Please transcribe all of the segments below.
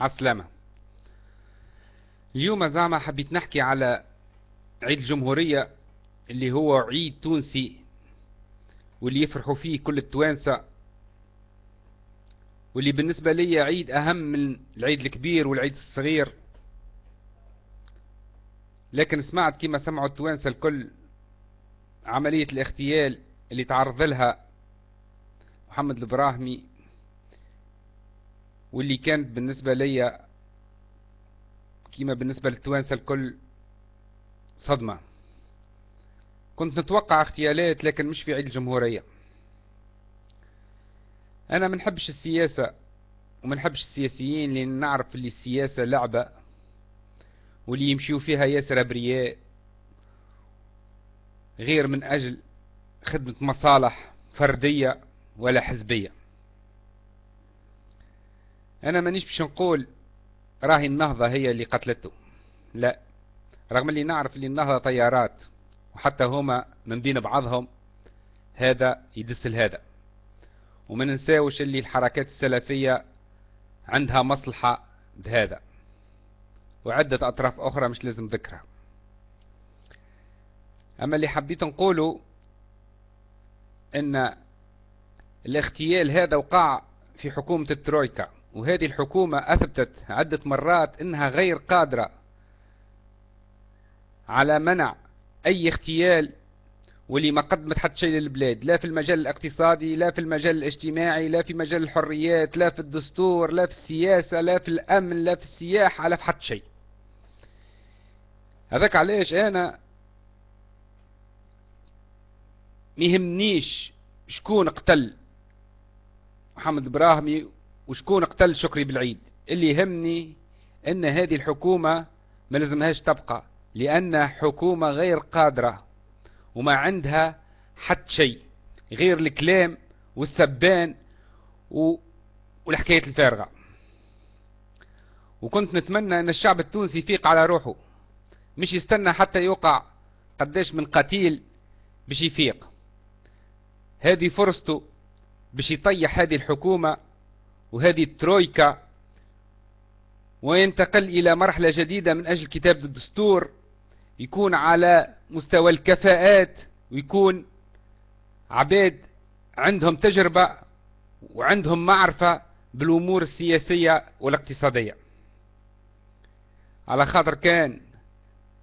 عسلامة اليوم زعما حبيت نحكي على عيد الجمهورية اللي هو عيد تونسي واللي يفرحوا فيه كل التوانسة واللي بالنسبة لي عيد أهم من العيد الكبير والعيد الصغير لكن سمعت كما سمعوا التوانسة الكل عملية الاغتيال اللي تعرض لها محمد البراهمي واللي كانت بالنسبة ليا كيما بالنسبة للتوانسة الكل صدمة كنت نتوقع اغتيالات لكن مش في عيد الجمهورية انا منحبش السياسة ومنحبش السياسيين لان نعرف اللي السياسة لعبة واللي يمشيو فيها ياسر ابرياء غير من اجل خدمة مصالح فردية ولا حزبية انا مانيش باش نقول راهي النهضة هي اللي قتلته لا رغم اللي نعرف اللي النهضة طيارات وحتى هما من بين بعضهم هذا يدس لهذا وما ننساوش اللي الحركات السلفية عندها مصلحة بهذا وعدة أطراف أخرى مش لازم ذكرها أما اللي حبيت نقوله أن الاغتيال هذا وقع في حكومة الترويكا وهذه الحكومة أثبتت عدة مرات أنها غير قادرة على منع أي اغتيال واللي ما قدمت حتى شيء للبلاد لا في المجال الاقتصادي لا في المجال الاجتماعي لا في مجال الحريات لا في الدستور لا في السياسة لا في الأمن لا في السياحة لا في حتى شيء هذاك علاش أنا ميهمنيش شكون قتل محمد براهمي وشكون قتل شكري بالعيد اللي يهمني ان هذه الحكومة ما لازمهاش تبقى لأن حكومة غير قادرة وما عندها حتى شيء غير الكلام والسبان و... والحكايات الفارغة وكنت نتمنى أن الشعب التونسي يفيق على روحه مش يستنى حتى يوقع قداش من قتيل باش يفيق هذه فرصته باش يطيح هذه الحكومة وهذه الترويكا وينتقل إلى مرحلة جديدة من أجل كتابة الدستور يكون على مستوى الكفاءات ويكون عباد عندهم تجربة وعندهم معرفة بالأمور السياسية والاقتصادية على خاطر كان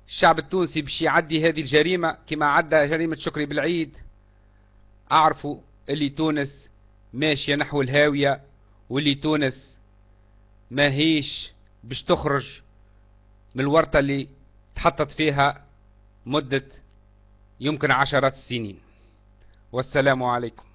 الشعب التونسي باش يعدي هذه الجريمة كما عدى جريمة شكري بالعيد أعرفوا اللي تونس ماشية نحو الهاوية واللي تونس ماهيش باش تخرج من الورطة اللي تحطت فيها مدة يمكن عشرات السنين والسلام عليكم